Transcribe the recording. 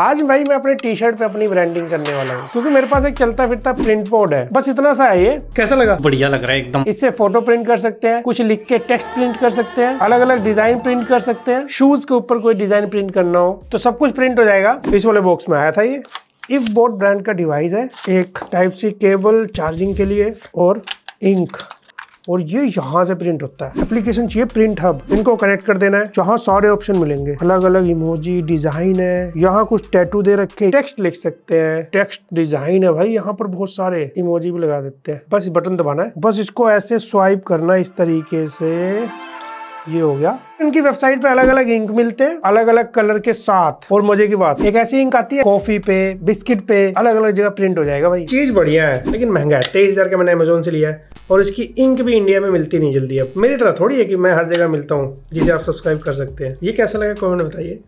आज भाई मैं अपने टी शर्ट पे अपनी ब्रांडिंग करने वाला हूँ क्योंकि मेरे पास एक चलता फिरता प्रिंट बोर्ड है बस इतना सा है ये कैसा लगा बढ़िया लग रहा है एकदम इससे फोटो प्रिंट कर सकते हैं कुछ लिख के टेक्स्ट प्रिंट कर सकते हैं अलग अलग डिजाइन प्रिंट कर सकते हैं शूज के ऊपर कोई डिजाइन प्रिंट करना हो तो सब कुछ प्रिंट हो जाएगा इस वाले बॉक्स में आया था ये इफ बोर्ड ब्रांड का डिवाइस है एक टाइप सी केबल चार्जिंग के लिए और इंक और ये यहाँ से प्रिंट होता है एप्लीकेशन चाहिए प्रिंट हब इनको कनेक्ट कर देना है जहाँ सारे ऑप्शन मिलेंगे अलग अलग इमोजी डिजाइन है यहाँ कुछ टैटू दे रखे टेक्स्ट लिख सकते हैं टेक्स्ट डिजाइन है भाई यहाँ पर बहुत सारे इमोजी भी लगा देते हैं बस बटन दबाना है बस इसको ऐसे स्वाइप करना इस तरीके से ये हो गया इनकी वेबसाइट पे अलग अलग इंक मिलते हैं अलग अलग कलर के साथ और मजे की बात एक ऐसी इंक आती है कॉफी पे बिस्किट पे अलग अलग जगह प्रिंट हो जाएगा भाई चीज बढ़िया है लेकिन महंगा है तेईस हजार का मैंने अमेजोन से लिया है और इसकी इंक भी इंडिया में मिलती नहीं जल्दी अब मेरी तरह थोड़ी है कि मैं हर जगह मिलता हूँ जिसे आप सब्सक्राइब कर सकते हैं ये कैसा लगा कमेंट बताइए